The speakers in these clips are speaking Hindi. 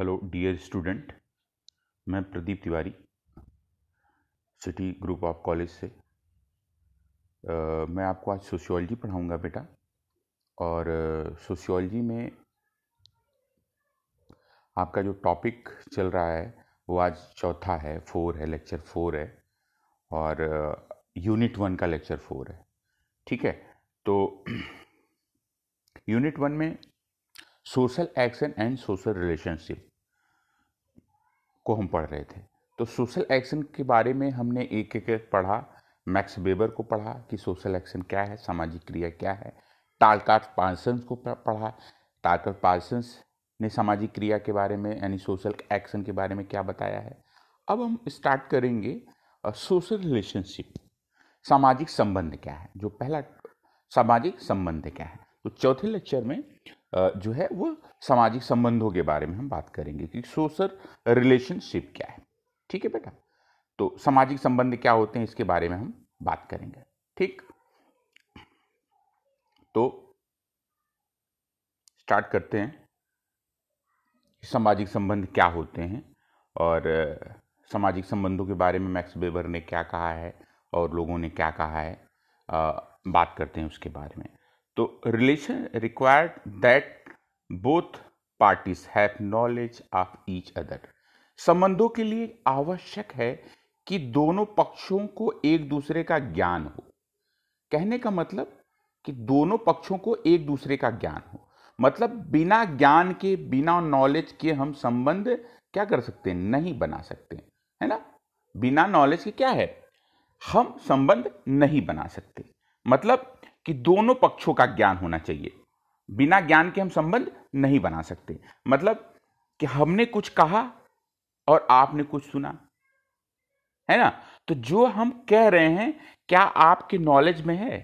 हेलो डियर स्टूडेंट मैं Pradeep Tiwari City Group of College से आ, मैं आपको आज सोशियोलॉजी पढ़ाऊंगा बेटा और सोशियोलॉजी में आपका जो टॉपिक चल रहा है वो आज चौथा है फोर है लेक्चर फोर है और यूनिट वन का लेक्चर फोर है ठीक है तो यूनिट वन में social action and social relationship को हम पढ़ रहे थे तो सोशल एक्शन के बारे में हमने एक एक, पढ़ा मैक्स वेबर को पढ़ा कि सोशल एक्शन क्या है सामाजिक क्रिया क्या है टालकाट पार्सन्स को पढ़ा टालकाट पार्सन्स ने सामाजिक क्रिया के बारे में यानी सोशल एक्शन के बारे में क्या बताया है अब हम स्टार्ट करेंगे सोशल रिलेशनशिप सामाजिक संबंध क्या है जो पहला सामाजिक संबंध क्या है तो चौथे लेक्चर में जो है वो सामाजिक संबंधों के बारे में हम बात करेंगे कि सोशल रिलेशनशिप क्या है ठीक है बेटा तो सामाजिक संबंध क्या होते हैं इसके बारे में हम बात करेंगे ठीक तो स्टार्ट करते हैं सामाजिक संबंध क्या होते हैं और सामाजिक संबंधों के बारे में मैक्स बेबर ने क्या कहा है और लोगों ने क्या कहा है आ, बात करते हैं उसके बारे में तो relation required that both parties have knowledge of each other संबंधों के लिए आवश्यक है कि दोनों पक्षों को एक दूसरे का ज्ञान हो कहने का मतलब कि दोनों पक्षों को एक दूसरे का ज्ञान हो मतलब बिना ज्ञान के बिना नॉलेज के हम संबंध क्या कर सकते हैं नहीं बना सकते है ना बिना नॉलेज के क्या है हम संबंध नहीं बना सकते मतलब कि दोनों पक्षों का ज्ञान होना चाहिए बिना ज्ञान के हम संबंध नहीं बना सकते मतलब कि हमने कुछ कहा और आपने कुछ सुना है ना तो जो हम कह रहे हैं क्या आपके नॉलेज में है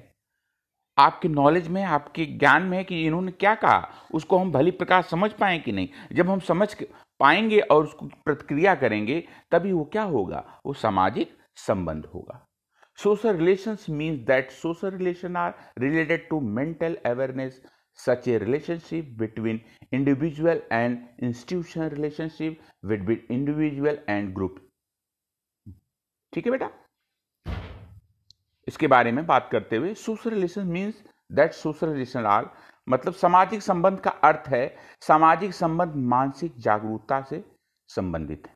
आपके नॉलेज में आपके ज्ञान में है कि इन्होंने क्या कहा उसको हम भली प्रकार समझ पाए कि नहीं जब हम समझ पाएंगे और उसको प्रतिक्रिया करेंगे तभी वो क्या होगा वो सामाजिक संबंध होगा Social relations means that social relations are related to mental awareness, such a relationship between individual and institution relationship between individual and group ठीक है बेटा इसके बारे में बात करते हुए social relation means that social relation are मतलब सामाजिक संबंध का अर्थ है सामाजिक संबंध मानसिक जागरूकता से संबंधित है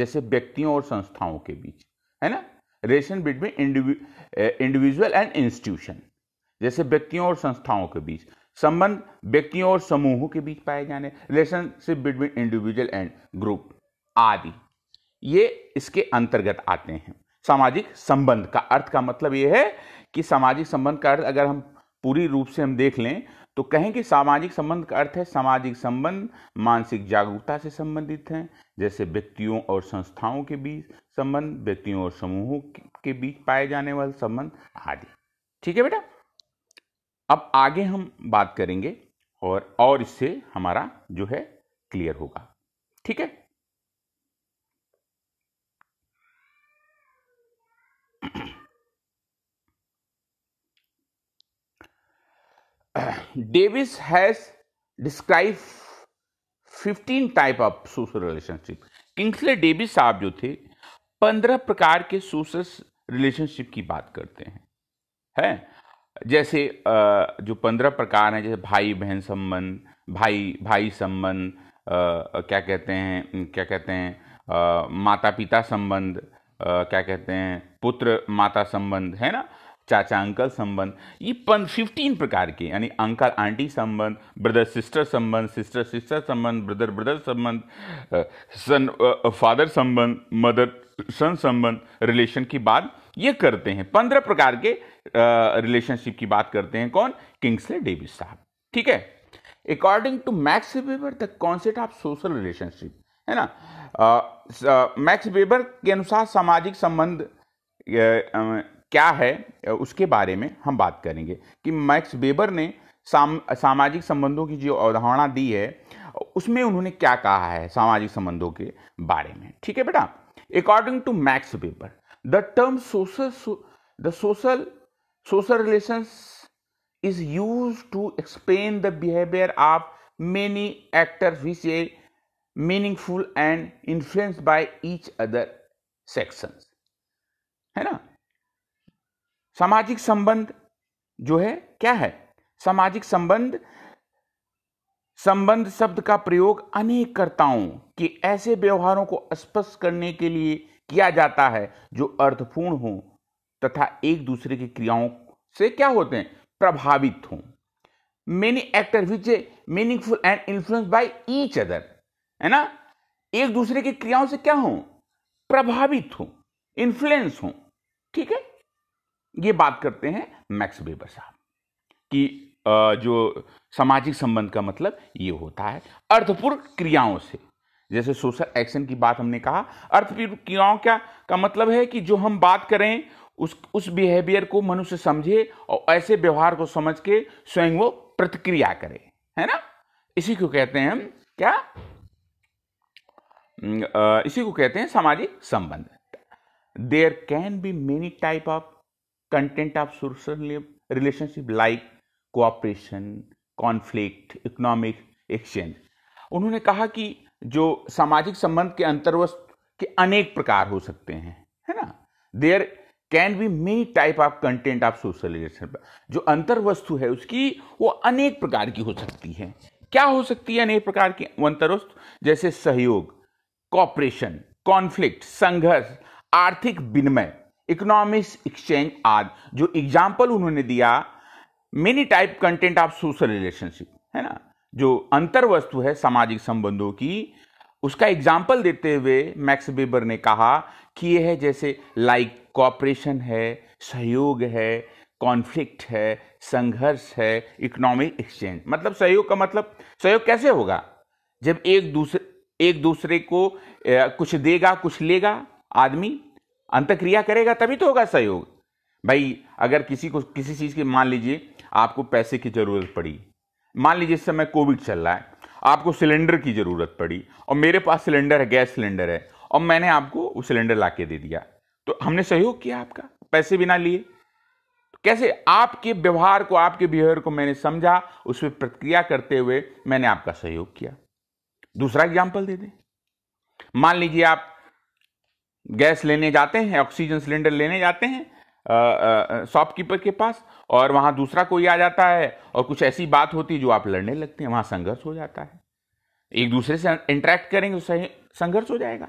जैसे व्यक्तियों और संस्थाओं के बीच है ना relation between individual and institution जैसे व्यक्तियों और संस्थाओं के बीच संबंध व्यक्तियों और समूहों के बीच पाए जाने relationship between individual and group आदि ये इसके अंतर्गत आते हैं सामाजिक संबंध का अर्थ का मतलब ये है कि सामाजिक संबंध का अर्थ अगर हम पूरी रूप से हम देख लें तो कहें कि सामाजिक संबंध का अर्थ है सामाजिक संबंध मानसिक जागरूकता से संबंधित हैं जैसे व्यक्तियों और संस्थाओं के बीच संबंध व्यक्तियों और समूहों के बीच पाए जाने वाले संबंध आदि ठीक है बेटा अब आगे हम बात करेंगे और और इससे हमारा जो है क्लियर होगा ठीक है Davis has describe 15 type of social relationship Kingsley Davis साहब जो थे पंद्रह प्रकार के सोशल रिलेशनशिप की बात करते हैं है जैसे जो पंद्रह प्रकार हैं जैसे भाई बहन संबंध भाई भाई संबंध क्या कहते हैं क्या कहते हैं माता पिता संबंध क्या कहते हैं पुत्र माता संबंध है ना चाचा अंकल संबंध ये पन फिफ्टीन प्रकार के यानी अंकल आंटी संबंध ब्रदर सिस्टर संबंध सिस्टर सिस्टर संबंध ब्रदर ब्रदर संबंध सन फादर संबंध मदर सन संबंध रिलेशन की बात ये करते हैं पंद्रह प्रकार के रिलेशनशिप की बात करते हैं कौन किंग्सले डेविस साहब ठीक है according to Max Weber the concept of social relationship है ना मैक्स uh, वेबर uh, के अनुसार सामाजिक संबंध क्या है उसके बारे में हम बात करेंगे कि मैक्स वेबर ने साम सामाजिक संबंधों की जो अवधारणा दी है उसमें उन्होंने क्या कहा है सामाजिक संबंधों के बारे में ठीक है बेटा according to Max Weber the term social the social social relation is use to explain the behaviour of many actor which a meaningful and influence by each other section है ना सामाजिक संबंध जो है क्या है सामाजिक संबंध संबंध शब्द का प्रयोग अनेक कर्ताओं के ऐसे व्यवहारों को स्पष्ट करने के लिए किया जाता है जो अर्थपूर्ण हो तथा एक दूसरे की क्रियाओं से क्या होते हैं प्रभावित हों many actor which a meaningful and influence by each other है ना एक दूसरे की क्रियाओं से क्या हो प्रभावित हो इन्फ्लुएंस हो ठीक है ये बात करते हैं मैक्स बेबर साहब कि जो सामाजिक संबंध का मतलब ये होता है अर्थपूर्ण क्रियाओं से जैसे सोशल एक्शन की बात हमने कहा अर्थपूर्ण क्रियाओं क्या का मतलब है कि जो हम बात करें उस उस बिहेवियर को मनुष्य समझे और ऐसे व्यवहार को समझ के स्वयं वो प्रतिक्रिया करे है ना इसी को कहते हैं हम क्या इसी को कहते हैं सामाजिक संबंध there can be many type of content of social relationship like cooperation conflict economic exchange उन्होंने कहा कि जो सामाजिक संबंध के अंतर्वस्त के अनेक प्रकार हो सकते हैं है ना there can be many type of content of social relation जो अंतर्वस्तु है उसकी वो अनेक प्रकार की हो सकती है क्या हो सकती है अनेक प्रकार की अंतर्वस्तु जैसे सहयोग कॉपरेशन कॉन्फ्लिक्ट संघर्ष आर्थिक विनिमय इकोनॉमिक्स एक्सचेंज आदि जो एग्जाम्पल उन्होंने दिया many type content of social relationship है ना जो अंतर वस्तु है सामाजिक संबंधों की उसका एग्जाम्पल देते हुए मैक्स बेबर ने कहा कि यह है जैसे लाइक कॉपरेशन है सहयोग है कॉन्फ्लिक्ट है संघर्ष है इकोनॉमिक एक्सचेंज मतलब सहयोग का मतलब सहयोग कैसे होगा जब एक दूसरे एक दूसरे को ए, कुछ देगा कुछ लेगा आदमी अंतक्रिया करेगा तभी तो होगा सहयोग भाई अगर किसी को किसी चीज़ की मान लीजिए आपको पैसे की ज़रूरत पड़ी मान लीजिए इस समय कोविड चल रहा है आपको सिलेंडर की ज़रूरत पड़ी और मेरे पास सिलेंडर है गैस सिलेंडर है और मैंने आपको वो सिलेंडर ला दे दिया तो हमने सहयोग किया आपका पैसे बिना लिए तो कैसे आपके व्यवहार को आपके बिहेवियर को मैंने समझा उस पर प्रतिक्रिया करते हुए मैंने आपका सहयोग किया दूसरा एग्जाम्पल दे दें मान लीजिए आप गैस लेने जाते हैं ऑक्सीजन सिलेंडर लेने जाते हैं शॉपकीपर के पास और वहाँ दूसरा कोई आ जाता है और कुछ ऐसी बात होती है जो आप लड़ने लगते हैं वहाँ संघर्ष हो जाता है एक दूसरे से इंटरेक्ट करेंगे तो संघर्ष हो जाएगा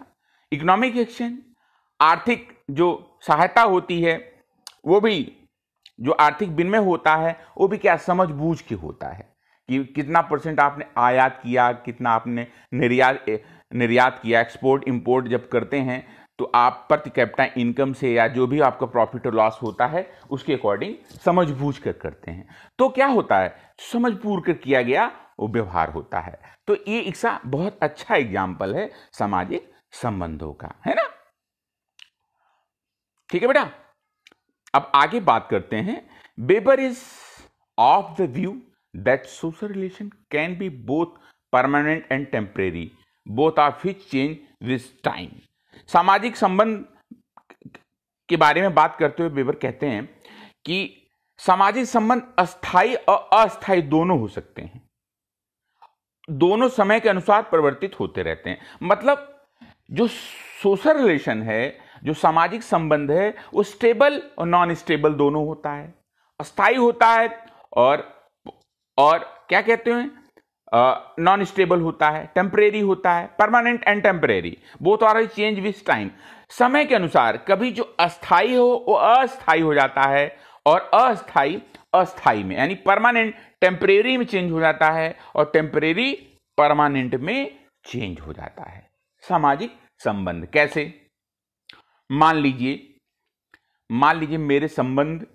इकोनॉमिक एक्सचेंज आर्थिक जो सहायता होती है वो भी जो आर्थिक विनिमय होता है वो भी क्या समझ बूझ के होता है कि कितना परसेंट आपने आयात किया कितना आपने निर्यात निर्यात किया एक्सपोर्ट इंपोर्ट जब करते हैं तो आप प्रति कैपिटा इनकम से या जो भी आपका प्रॉफिट और लॉस होता है उसके अकॉर्डिंग समझ बूझ कर करते हैं तो क्या होता है समझ पूर कर किया गया वो व्यवहार होता है तो ये इसका बहुत अच्छा एग्जाम्पल है सामाजिक संबंधों का है ना ठीक है बेटा अब आगे बात करते हैं Weber is of the view that social relation can be both permanent and temporary both of which change with time सामाजिक संबंध के बारे में बात करते हुए बेबर कहते हैं कि सामाजिक संबंध अस्थाई और अस्थाई दोनों हो सकते हैं दोनों समय के अनुसार परिवर्तित होते रहते हैं मतलब जो सोशल रिलेशन है जो सामाजिक संबंध है वो स्टेबल और नॉन स्टेबल दोनों होता है अस्थाई होता है और और क्या कहते हैं नॉन स्टेबल होता है टेम्परेरी होता है permanent and temporary both are change with time समय के अनुसार कभी जो अस्थाई हो वो अस्थाई हो जाता है और अस्थाई अस्थाई में यानी परमानेंट टेम्परेरी में चेंज हो जाता है और टेम्परेरी परमानेंट में चेंज हो जाता है सामाजिक संबंध कैसे मान लीजिए मान लीजिए मेरे संबंध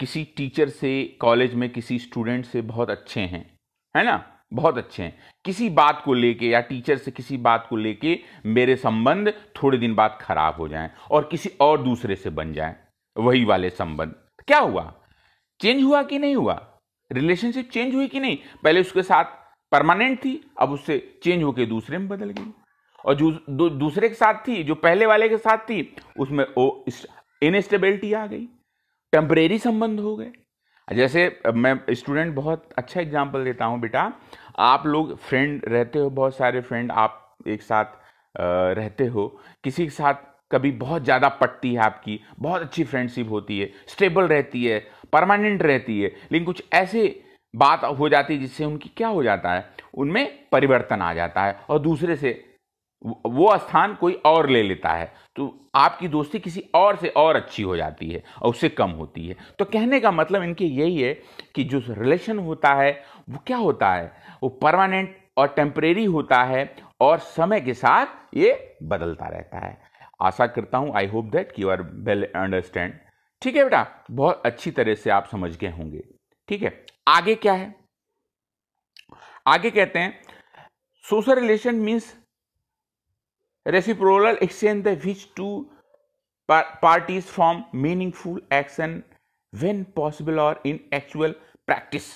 किसी टीचर से कॉलेज में किसी स्टूडेंट से बहुत अच्छे हैं है ना बहुत अच्छे हैं किसी बात को लेके या टीचर से किसी बात को लेके मेरे संबंध थोड़े दिन बाद खराब हो जाएं और किसी और दूसरे से बन जाएं वही वाले संबंध तो क्या हुआ चेंज हुआ कि नहीं हुआ रिलेशनशिप चेंज हुई कि नहीं पहले उसके साथ परमानेंट थी अब उससे चेंज होकर दूसरे में बदल गई और जो दूसरे के साथ थी जो पहले वाले के साथ थी उसमें वो इनस्टेबिलिटी आ गई टेम्परेरी संबंध हो गए जैसे मैं स्टूडेंट बहुत अच्छा एग्जाम्पल देता हूँ बेटा आप लोग फ्रेंड रहते हो बहुत सारे फ्रेंड आप एक साथ रहते हो किसी के साथ कभी बहुत ज़्यादा पटती है आपकी बहुत अच्छी फ्रेंडशिप होती है स्टेबल रहती है परमानेंट रहती है लेकिन कुछ ऐसे बात हो जाती है जिससे उनकी क्या हो जाता है उनमें परिवर्तन आ जाता है और दूसरे से वो स्थान कोई और ले लेता है तो आपकी दोस्ती किसी और से और अच्छी हो जाती है और उससे कम होती है तो कहने का मतलब इनके यही है कि जो रिलेशन होता है वो क्या होता है वो परमानेंट और टेम्परेरी होता है और समय के साथ ये बदलता रहता है आशा करता हूँ I hope that you are well understand ठीक है बेटा बहुत अच्छी तरह से आप समझ गए होंगे ठीक है आगे क्या है आगे कहते हैं social relation means reciprocal exchange by which two parties form meaningful action when possible or in actual practice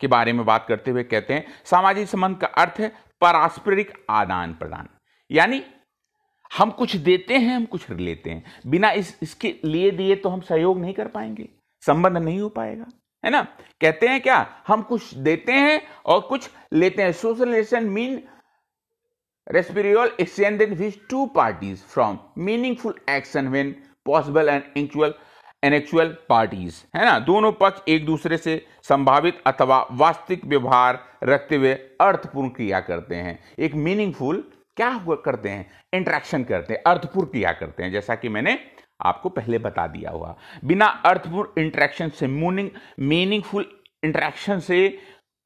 के बारे में बात करते हुए कहते हैं सामाजिक संबंध का अर्थ है पारस्परिक आदान प्रदान यानी हम कुछ देते हैं हम कुछ लेते हैं बिना इस इसके लिए दिए तो हम सहयोग नहीं कर पाएंगे संबंध नहीं हो पाएगा है ना कहते हैं क्या हम कुछ देते हैं और कुछ लेते हैं social relation mean Resveratrol extended these two parties from meaningful action when possible and actual actual parties है ना दोनों पक्ष एक दूसरे से संभावित अथवा वास्तविक व्यवहार रखते हुए अर्थपूर्ण क्रिया करते हैं एक मीनिंगफुल क्या हुआ करते हैं इंट्रैक्शन करते हैं अर्थपूर्ण क्रिया करते हैं जैसा कि मैंने आपको पहले बता दिया हुआ बिना अर्थपूर्ण इंट्रैक्शन से मीनिंग मीनिंगफुल इंट्रैक्शन से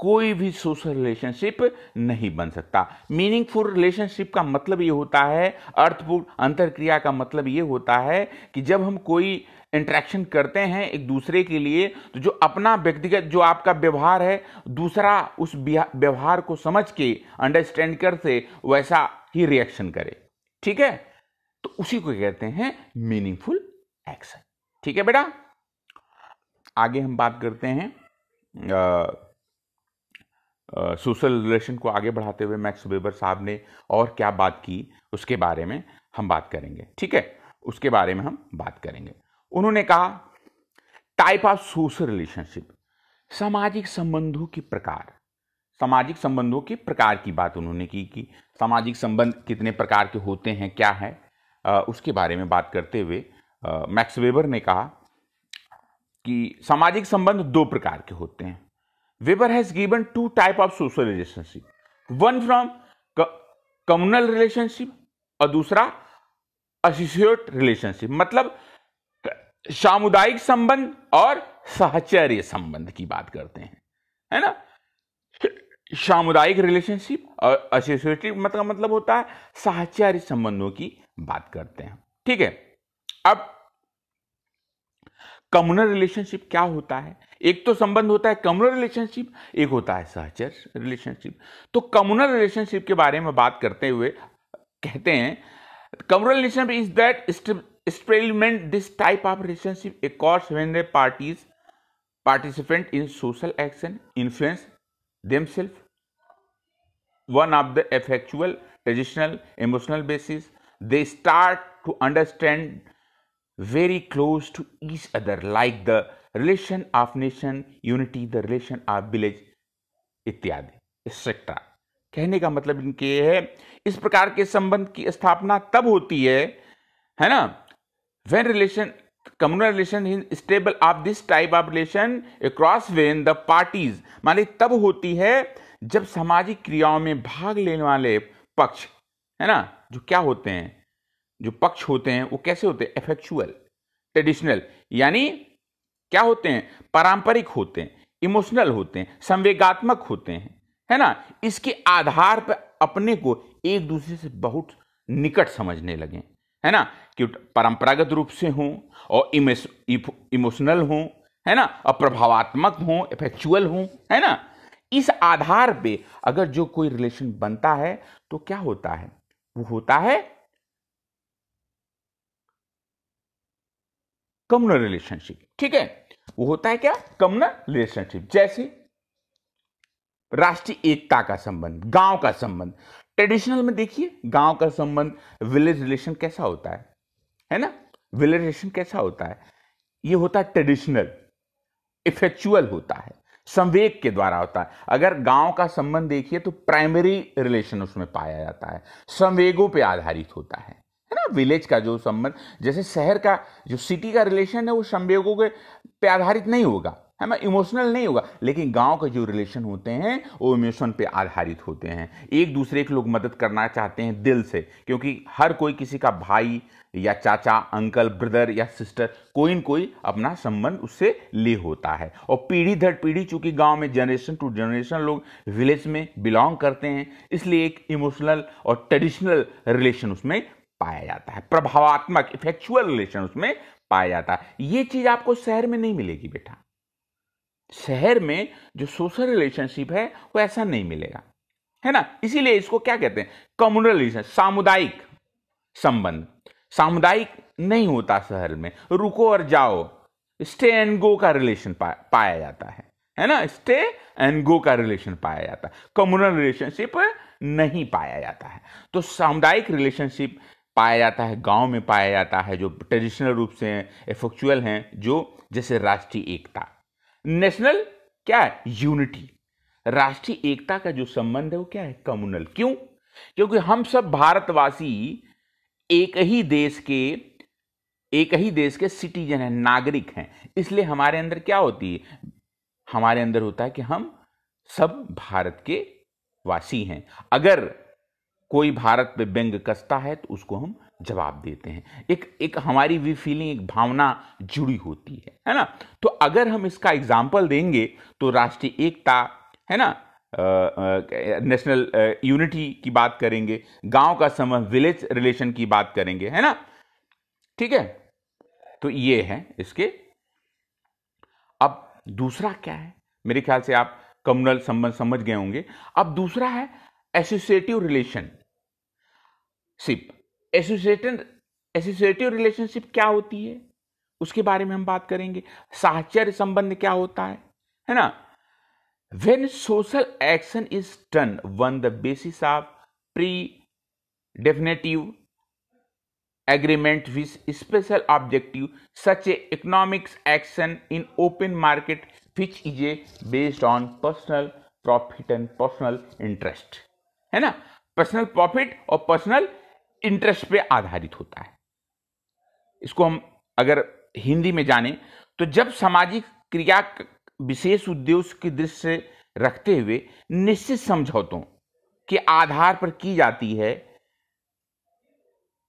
कोई भी सोशल रिलेशनशिप नहीं बन सकता मीनिंगफुल रिलेशनशिप का मतलब ये होता है अर्थपूर्ण अंतरक्रिया का मतलब ये होता है कि जब हम कोई इंट्रैक्शन करते हैं एक दूसरे के लिए तो जो अपना व्यक्तिगत जो आपका व्यवहार है दूसरा उस व्यवहार को समझ के अंडरस्टैंड कर से वैसा ही रिएक्शन करे ठीक है तो उसी को कहते हैं मीनिंगफुल एक्शन ठीक है बेटा आगे हम बात करते हैं आ, सोशल रिलेशन को आगे बढ़ाते हुए मैक्स वेबर साहब ने और क्या बात की उसके बारे में हम बात करेंगे ठीक है उसके बारे में हम बात करेंगे उन्होंने कहा टाइप ऑफ सोशल रिलेशनशिप सामाजिक संबंधों के प्रकार सामाजिक संबंधों के प्रकार की बात उन्होंने की कि सामाजिक संबंध कितने प्रकार के होते हैं क्या है आ, उसके बारे में बात करते हुए मैक्स वेबर ने कहा कि सामाजिक संबंध दो प्रकार के होते हैं Weber has given two type of social relationship. One from communal relationship और दूसरा असोसिएट रिलेशनशिप मतलब सामुदायिक संबंध और सहचर्य संबंध की बात करते हैं है ना सामुदायिक रिलेशनशिप और एसोसिएटिव मतलब मतलब होता है सहचर्य संबंधों की बात करते हैं ठीक है अब कम्युनल रिलेशनशिप क्या होता है एक तो संबंध होता है कम्युनल रिलेशनशिप एक होता है सहचर रिलेशनशिप तो कम्युनल रिलेशनशिप के बारे में बात करते हुए कहते हैं communal relationship is that statement this type of relationship occurs when the parties participant in social action influence them self one of the affectual traditional emotional basis they start to understand very close to each other like the relation of nation unity the relation of village इत्यादि एक्सेट्रा कहने का मतलब इनके ये है इस प्रकार के संबंध की स्थापना तब होती है है ना when relation communal relation in stable of this type of relation across when the parties माने तब होती है जब सामाजिक क्रियाओं में भाग लेने वाले पक्ष है ना जो क्या होते हैं जो पक्ष होते हैं वो कैसे होते हैं एफेक्चुअल ट्रेडिशनल यानी क्या होते हैं पारंपरिक होते हैं इमोशनल होते हैं संवेगात्मक होते हैं है ना इसके आधार पर अपने को एक दूसरे से बहुत निकट समझने लगे है ना कि परंपरागत रूप से हों और इमोशनल हों है ना और प्रभावात्मक हों इफेक्चुअल हों है ना इस आधार पे अगर जो कोई रिलेशन बनता है तो क्या होता है वो होता है कम्युनल रिलेशनशिप ठीक है वो होता है क्या कमना रिलेशनशिप जैसे राष्ट्रीय एकता का संबंध गांव का संबंध ट्रेडिशनल में देखिए गांव का संबंध विलेज रिलेशन कैसा होता है है ना विलेज रिलेशन कैसा होता है ये होता है ट्रेडिशनल इफेक्चुअल होता है संवेग के द्वारा होता है अगर गांव का संबंध देखिए तो प्राइमरी रिलेशन उसमें पाया जाता है संवेगों पे आधारित होता है है ना विलेज का जो संबंध जैसे शहर का जो सिटी का रिलेशन है वो संवेगों के पे आधारित नहीं होगा है ना इमोशनल नहीं होगा लेकिन गांव के जो रिलेशन होते हैं वो इमोशन पे आधारित होते हैं एक दूसरे के लोग मदद करना चाहते हैं दिल से क्योंकि हर कोई किसी का भाई या चाचा अंकल ब्रदर या सिस्टर कोई न कोई अपना संबंध उससे ले होता है और पीढ़ी दर पीढ़ी चूंकि गांव में जनरेशन टू जनरेशन लोग विलेज में बिलोंग करते हैं इसलिए एक इमोशनल और ट्रेडिशनल रिलेशन उसमें पाया जाता है प्रभावात्मक इफेक्चुअल रिलेशन उसमें पाया जाता है ये चीज आपको शहर में नहीं मिलेगी बेटा शहर में जो सोशल रिलेशनशिप है वो ऐसा नहीं मिलेगा है ना इसीलिए इसको क्या कहते हैं कम्युनल रिलेशन सामुदायिक संबंध सामुदायिक नहीं होता शहर में रुको और जाओ स्टे एंड गो का रिलेशन पा, पाया जाता है है ना स्टे एंड गो का रिलेशन पाया जाता है कम्युनल रिलेशनशिप नहीं पाया जाता है तो सामुदायिक रिलेशनशिप पाया जाता है गांव में पाया जाता है जो ट्रेडिशनल रूप से एफेक्चुअल हैं जो जैसे राष्ट्रीय एकता नेशनल क्या है यूनिटी राष्ट्रीय एकता का जो संबंध है वो क्या है कम्युनल क्यों क्योंकि हम सब भारतवासी एक ही देश के एक ही देश के सिटीजन हैं नागरिक हैं इसलिए हमारे अंदर क्या होती है हमारे अंदर होता है कि हम सब भारत के वासी हैं अगर कोई भारत पे व्यंग कसता है तो उसको हम जवाब देते हैं एक एक हमारी भी फीलिंग एक भावना जुड़ी होती है है ना तो अगर हम इसका एग्जाम्पल देंगे तो राष्ट्रीय एकता है ना नेशनल यूनिटी की बात करेंगे गांव का समय विलेज रिलेशन की बात करेंगे है ना ठीक है तो ये है इसके अब दूसरा क्या है मेरे ख्याल से आप कम्युनल संबंध समझ गए होंगे अब दूसरा है associative relationship associated associative relationship क्या होती है उसके बारे में हम बात करेंगे साहचर्य संबंध क्या होता है है ना when social action is turn on the basis of pre definitive agreement with special objective such a economics action in open market which is a based on personal profit and personal interest है ना पर्सनल प्रॉफिट और पर्सनल इंटरेस्ट पे आधारित होता है इसको हम अगर हिंदी में जाने तो जब सामाजिक क्रिया विशेष उद्देश्य की दृष्टि से रखते हुए निश्चित समझौतों के आधार पर की जाती है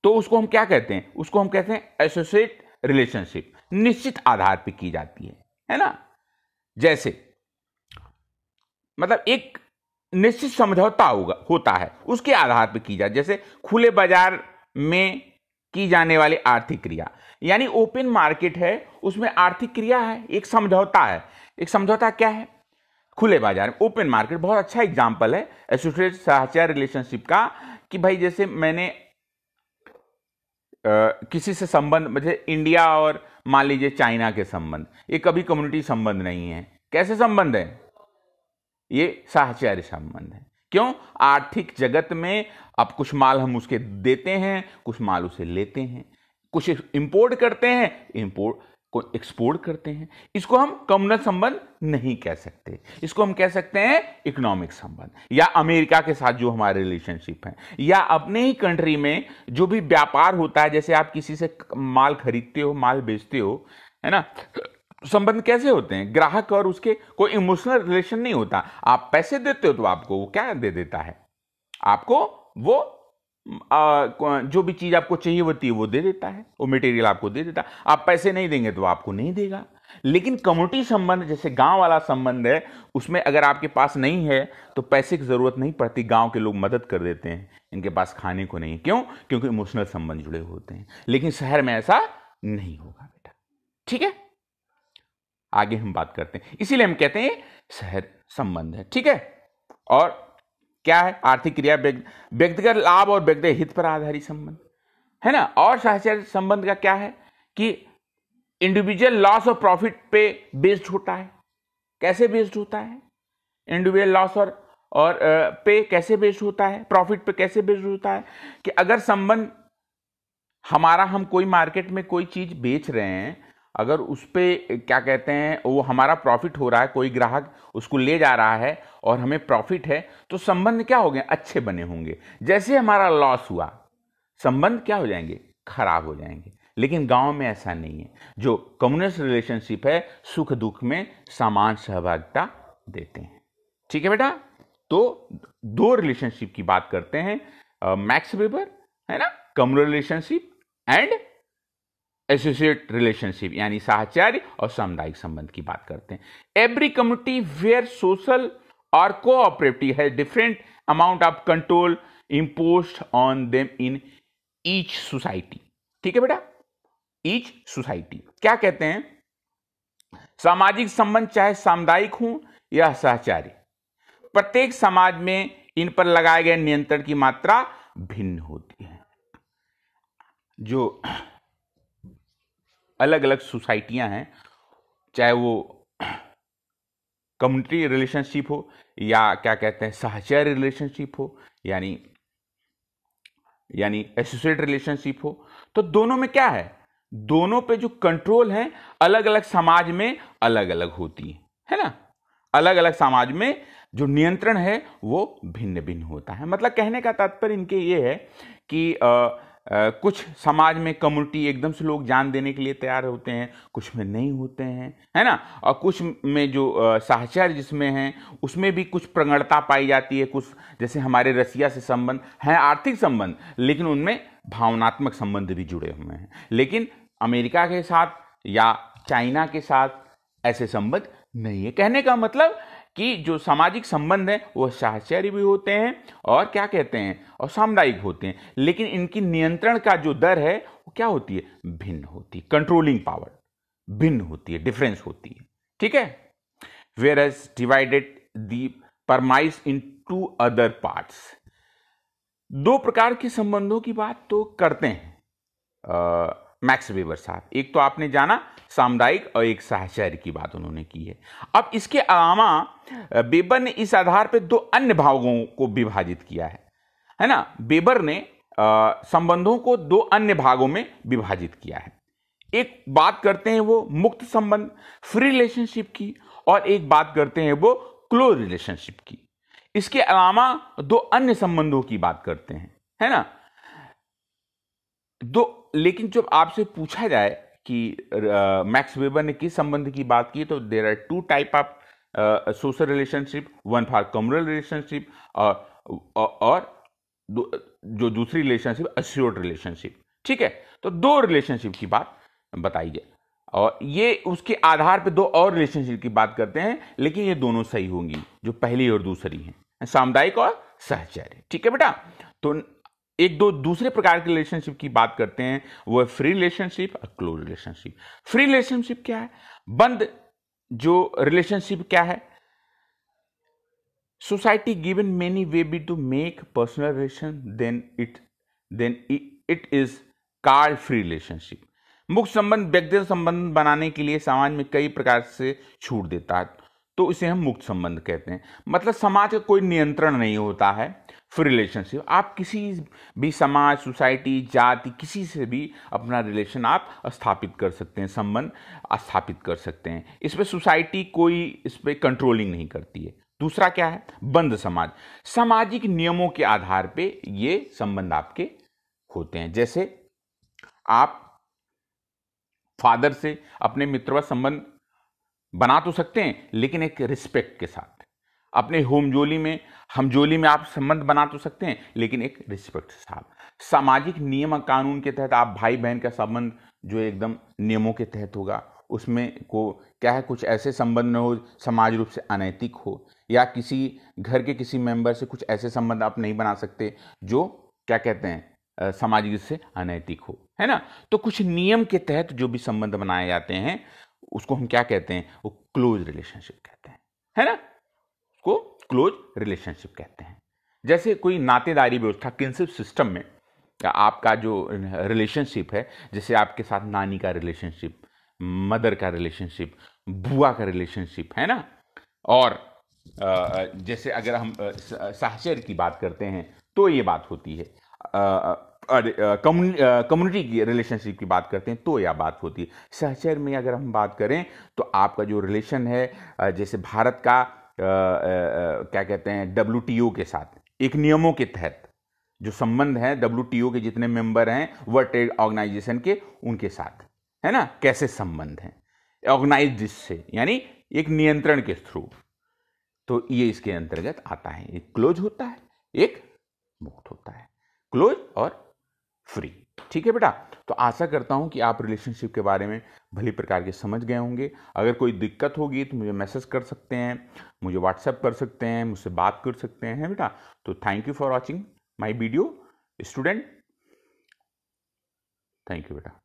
तो उसको हम क्या कहते हैं उसको हम कहते हैं एसोसिएट रिलेशनशिप निश्चित आधार पर की जाती है है ना जैसे मतलब एक निश्चित समझौता होगा होता है उसके आधार पर की जाए जैसे खुले बाजार में की जाने वाली आर्थिक क्रिया यानी ओपन मार्केट है उसमें आर्थिक क्रिया है एक समझौता है एक समझौता क्या है खुले बाजार में ओपन मार्केट बहुत अच्छा एग्जाम्पल है एसोसिएट सहचार रिलेशनशिप का कि भाई जैसे मैंने आ, किसी से संबंध मुझे इंडिया और मान लीजिए चाइना के संबंध ये कभी कम्युनिटी संबंध नहीं है कैसे संबंध है ये साहचर्य संबंध है क्यों आर्थिक जगत में अब कुछ माल हम उसके देते हैं कुछ माल उसे लेते हैं कुछ इंपोर्ट करते हैं इंपोर्ट को एक्सपोर्ट करते हैं इसको हम कम्युनल संबंध नहीं कह सकते इसको हम कह सकते हैं इकोनॉमिक संबंध या अमेरिका के साथ जो हमारे रिलेशनशिप है या अपने ही कंट्री में जो भी व्यापार होता है जैसे आप किसी से माल खरीदते हो माल बेचते हो है ना संबंध कैसे होते हैं ग्राहक और उसके कोई इमोशनल रिलेशन नहीं होता आप पैसे देते हो तो आपको वो क्या दे देता है आपको वो आ, जो भी चीज़ आपको चाहिए होती है वो दे देता है वो मटेरियल आपको दे देता है आप पैसे नहीं देंगे तो आपको नहीं देगा लेकिन कम्युनिटी संबंध जैसे गांव वाला संबंध है उसमें अगर आपके पास नहीं है तो पैसे की ज़रूरत नहीं पड़ती गांव के लोग मदद कर देते हैं इनके पास खाने को नहीं क्यों क्योंकि इमोशनल संबंध जुड़े होते हैं लेकिन शहर में ऐसा नहीं होगा बेटा ठीक है आगे हम बात करते हैं इसीलिए हम कहते हैं शहर संबंध है ठीक है और क्या है आर्थिक क्रिया व्यक्तिगत लाभ और व्यक्तिगत हित पर आधारित संबंध है ना और सहचर संबंध का क्या है कि इंडिविजुअल लॉस और प्रॉफिट पे बेस्ड होता है कैसे बेस्ड होता है इंडिविजुअल लॉस और और पे कैसे बेस्ड होता है प्रॉफिट पे कैसे बेस्ड होता है कि अगर संबंध हमारा हम कोई मार्केट में कोई चीज बेच रहे हैं अगर उस पर क्या कहते हैं वो हमारा प्रॉफिट हो रहा है कोई ग्राहक उसको ले जा रहा है और हमें प्रॉफिट है तो संबंध क्या हो गए अच्छे बने होंगे जैसे हमारा लॉस हुआ संबंध क्या हो जाएंगे खराब हो जाएंगे लेकिन गांव में ऐसा नहीं है जो कम्युनिस्ट रिलेशनशिप है सुख दुख में समान सहभागिता देते हैं ठीक है बेटा तो दो रिलेशनशिप की बात करते हैं मैक्स वेबर है ना communal relationship and associate relationship यानी साहचार्य और सामुदायिक संबंध की बात करते हैं एवरी कम्युनिटी वेयर सोशल और कोऑपरेटिव है different amount of control imposed on them in each society ठीक है बेटा ईच सोसाइटी क्या कहते हैं सामाजिक संबंध चाहे सामुदायिक हो या सहचारी प्रत्येक समाज में इन पर लगाए गए नियंत्रण की मात्रा भिन्न होती है जो अलग अलग सोसाइटियाँ हैं चाहे वो कम्युनिटी रिलेशनशिप हो या क्या कहते हैं सहचर रिलेशनशिप हो यानी यानी एसोसिएट रिलेशनशिप हो तो दोनों में क्या है दोनों पे जो कंट्रोल है अलग अलग समाज में अलग अलग होती है है ना अलग अलग समाज में जो नियंत्रण है वो भिन्न भिन्न होता है मतलब कहने का तात्पर्य इनके ये है कि आ, कुछ समाज में कम्युनिटी एकदम से लोग जान देने के लिए तैयार होते हैं कुछ में नहीं होते हैं है ना और कुछ में जो साहचर्य जिसमें हैं उसमें भी कुछ प्रगणता पाई जाती है कुछ जैसे हमारे रसिया से संबंध हैं आर्थिक संबंध लेकिन उनमें भावनात्मक संबंध भी जुड़े हुए हैं लेकिन अमेरिका के साथ या चाइना के साथ ऐसे संबंध नहीं है कहने का मतलब कि जो सामाजिक संबंध है वो साहचर्य भी होते हैं और क्या कहते हैं और सामुदायिक होते हैं लेकिन इनकी नियंत्रण का जो दर है वो क्या होती है भिन्न होती है कंट्रोलिंग पावर भिन्न होती है डिफरेंस होती है ठीक है whereas divided the premise in two other parts दो प्रकार के संबंधों की बात तो करते हैं आ, मैक्स वेबर साहब एक तो आपने जाना सामुदायिक और एक सहचर्य की बात उन्होंने की है अब इसके अलावा बेबर ने इस आधार पर दो अन्य भावों को विभाजित किया है है ना बेबर ने संबंधों को दो अन्य भागों में विभाजित किया है एक बात करते हैं वो मुक्त संबंध फ्री रिलेशनशिप की और एक बात करते हैं वो क्लोज रिलेशनशिप की इसके अलावा दो अन्य संबंधों की बात करते हैं है ना दो लेकिन जब आपसे पूछा जाए कि मैक्स वेबर ने किस संबंध की बात की तो there are two type of social relationship one for communal relationship और जो दूसरी रिलेशनशिप अश्योर्ड रिलेशनशिप ठीक है तो दो रिलेशनशिप की बात बताई जाए और ये उसके आधार पे दो और रिलेशनशिप की बात करते हैं लेकिन ये दोनों सही होंगी जो पहली और दूसरी हैं सामुदायिक और सहचर्य ठीक है बेटा तो एक दो दूसरे प्रकार के रिलेशनशिप की बात करते हैं वो है फ्री रिलेशनशिप और क्लोज रिलेशनशिप फ्री रिलेशनशिप क्या है बंद जो रिलेशनशिप क्या है society given many way be to make personal relation then it then it is called free relationship मुख्य संबंध व्यक्तिगत संबंध बनाने के लिए समाज में कई प्रकार से छूट देता है तो इसे हम मुक्त संबंध कहते हैं मतलब समाज का कोई नियंत्रण नहीं होता है फिर रिलेशनशिप आप किसी भी समाज सोसाइटी जाति किसी से भी अपना रिलेशन आप स्थापित कर सकते हैं संबंध स्थापित कर सकते हैं इस पर सोसाइटी कोई इस पर कंट्रोलिंग नहीं करती है दूसरा क्या है बंद समाज सामाजिक नियमों के आधार पे ये संबंध आपके होते हैं जैसे आप फादर से अपने मित्रवत संबंध बना तो सकते हैं लेकिन एक रिस्पेक्ट के साथ अपने होमजोली में हमजोली में आप संबंध बना तो सकते हैं लेकिन एक रिस्पेक्ट साहब सामाजिक नियम कानून के तहत आप भाई बहन का संबंध जो एकदम नियमों के तहत होगा उसमें को क्या है कुछ ऐसे संबंध न हो समाज रूप से अनैतिक हो या किसी घर के किसी मेंबर से कुछ ऐसे संबंध आप नहीं बना सकते जो क्या कहते हैं सामाजिक रूप से अनैतिक हो है ना तो कुछ नियम के तहत जो भी संबंध बनाए जाते हैं उसको हम क्या कहते हैं वो क्लोज रिलेशनशिप कहते हैं है ना को क्लोज रिलेशनशिप कहते हैं जैसे कोई नातेदारी व्यवस्था किनशिप सिस्टम में आपका जो रिलेशनशिप है जैसे आपके साथ नानी का रिलेशनशिप मदर का रिलेशनशिप बुआ का रिलेशनशिप है ना और जैसे अगर हम साहचर की बात करते हैं तो ये बात होती है कम्युनिटी की रिलेशनशिप की बात करते हैं तो यह बात होती है सहचर में अगर हम बात करें तो आपका जो रिलेशन है जैसे भारत का क्या कहते हैं डब्ल्यू के साथ एक नियमों के तहत जो संबंध है डब्ल्यू के जितने मेंबर हैं वर्ल्ड ट्रेड ऑर्गेनाइजेशन के उनके साथ है ना कैसे संबंध हैं ऑर्गेनाइज से यानी एक नियंत्रण के थ्रू तो ये इसके अंतर्गत आता है एक क्लोज होता है एक मुक्त होता है क्लोज और फ्री ठीक है बेटा तो आशा करता हूँ कि आप रिलेशनशिप के बारे में भली प्रकार के समझ गए होंगे अगर कोई दिक्कत होगी तो मुझे मैसेज कर सकते हैं मुझे व्हाट्सएप कर सकते हैं मुझसे बात कर सकते हैं बेटा तो thank you for watching my video student thank you बेटा